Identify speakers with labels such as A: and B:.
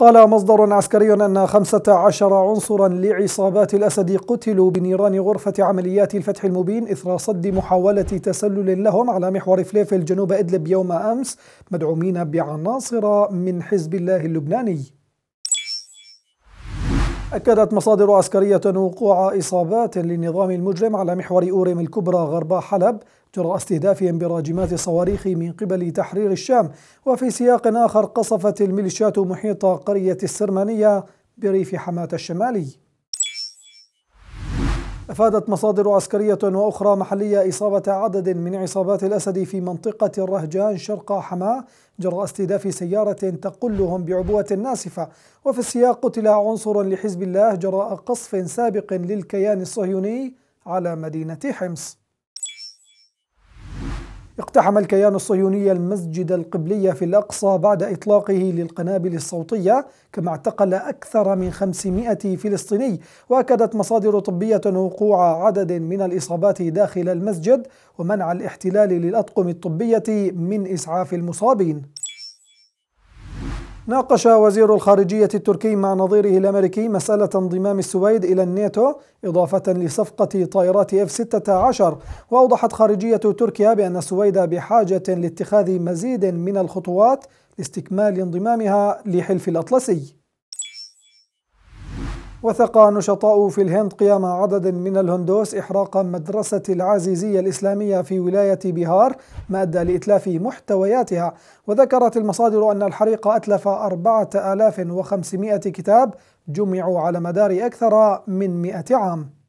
A: قال مصدر عسكري أن 15 عنصرا لعصابات الأسد قتلوا بنيران غرفة عمليات الفتح المبين إثر صد محاولة تسلل لهم على محور فليفل جنوب إدلب يوم أمس مدعومين بعناصر من حزب الله اللبناني أكدت مصادر عسكرية وقوع إصابات للنظام المجرم على محور أوريم الكبرى غرب حلب جراء استهدافهم براجمات صواريخ من قبل تحرير الشام وفي سياق آخر قصفت الميليشيات محيط قرية السرمانية بريف حماة الشمالي أفادت مصادر عسكرية وأخرى محلية إصابة عدد من عصابات الأسد في منطقة الرهجان شرق حماة جراء استهداف سيارة تقلهم بعبوة ناسفة وفي السياق قتل عنصر لحزب الله جراء قصف سابق للكيان الصهيوني على مدينة حمص اقتحم الكيان الصهيوني المسجد القبلي في الأقصى بعد إطلاقه للقنابل الصوتية كما اعتقل أكثر من 500 فلسطيني وأكدت مصادر طبية وقوع عدد من الإصابات داخل المسجد ومنع الاحتلال للأطقم الطبية من إسعاف المصابين ناقش وزير الخارجية التركي مع نظيره الأمريكي مسألة انضمام السويد إلى الناتو إضافة لصفقة طائرات F-16 وأوضحت خارجية تركيا بأن السويد بحاجة لاتخاذ مزيد من الخطوات لاستكمال انضمامها لحلف الأطلسي وثق نشطاء في الهند قيام عدد من الهندوس إحراق مدرسة العزيزية الإسلامية في ولاية بيهار ما أدى لإتلاف محتوياتها وذكرت المصادر أن الحريق أتلف 4500 كتاب جمعوا على مدار أكثر من 100 عام